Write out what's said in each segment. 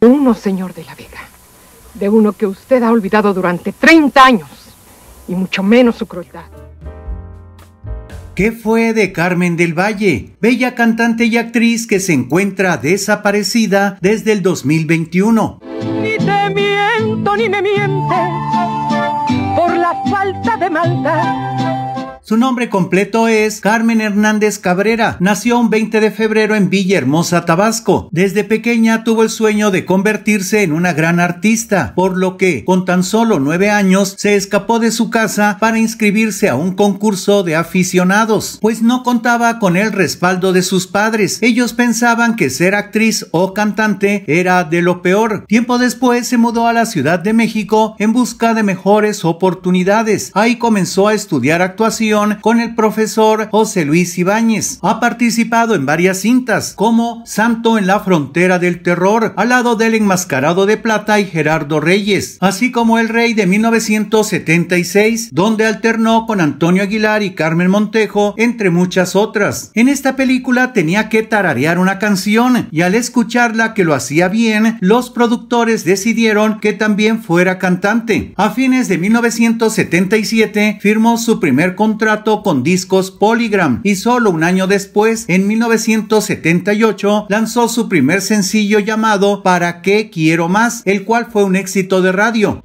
uno, señor de la Vega. De uno que usted ha olvidado durante 30 años. Y mucho menos su crueldad. ¿Qué fue de Carmen del Valle, bella cantante y actriz que se encuentra desaparecida desde el 2021? Ni te miento ni me mientes por la falta de maldad su nombre completo es Carmen Hernández Cabrera. Nació un 20 de febrero en Villahermosa, Tabasco. Desde pequeña tuvo el sueño de convertirse en una gran artista, por lo que, con tan solo nueve años, se escapó de su casa para inscribirse a un concurso de aficionados, pues no contaba con el respaldo de sus padres. Ellos pensaban que ser actriz o cantante era de lo peor. Tiempo después se mudó a la Ciudad de México en busca de mejores oportunidades. Ahí comenzó a estudiar actuación con el profesor José Luis Ibáñez. Ha participado en varias cintas como Santo en la frontera del terror, al lado del enmascarado de plata y Gerardo Reyes, así como El Rey de 1976, donde alternó con Antonio Aguilar y Carmen Montejo, entre muchas otras. En esta película tenía que tararear una canción y al escucharla que lo hacía bien, los productores decidieron que también fuera cantante. A fines de 1977 firmó su primer contrato con discos Polygram y solo un año después, en 1978, lanzó su primer sencillo llamado Para qué quiero más, el cual fue un éxito de radio.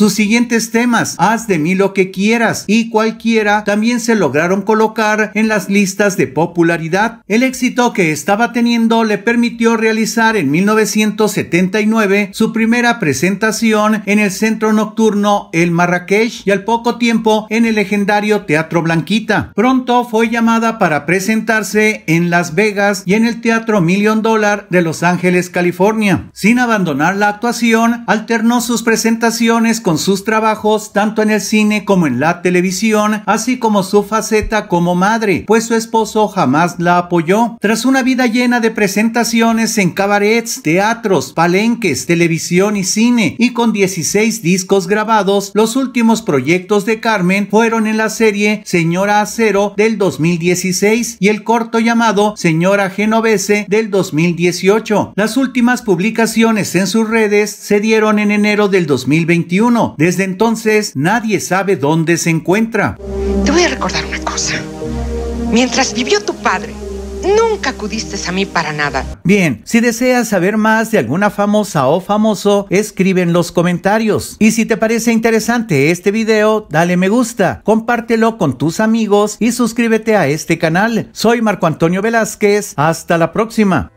Sus siguientes temas, Haz de mí lo que quieras y cualquiera, también se lograron colocar en las listas de popularidad. El éxito que estaba teniendo le permitió realizar en 1979 su primera presentación en el centro nocturno El Marrakech y al poco tiempo en el legendario Teatro Blanquita. Pronto fue llamada para presentarse en Las Vegas y en el Teatro Million Dollar de Los Ángeles, California. Sin abandonar la actuación, alternó sus presentaciones con sus trabajos tanto en el cine como en la televisión, así como su faceta como madre, pues su esposo jamás la apoyó. Tras una vida llena de presentaciones en cabarets, teatros, palenques, televisión y cine, y con 16 discos grabados, los últimos proyectos de Carmen fueron en la serie Señora Acero del 2016 y el corto llamado Señora Genovese del 2018. Las últimas publicaciones en sus redes se dieron en enero del 2021 desde entonces nadie sabe dónde se encuentra. Te voy a recordar una cosa. Mientras vivió tu padre, Nunca acudiste a mí para nada. Bien, si deseas saber más de alguna famosa o famoso, escribe en los comentarios. Y si te parece interesante este video, dale me gusta, compártelo con tus amigos y suscríbete a este canal. Soy Marco Antonio Velázquez, hasta la próxima.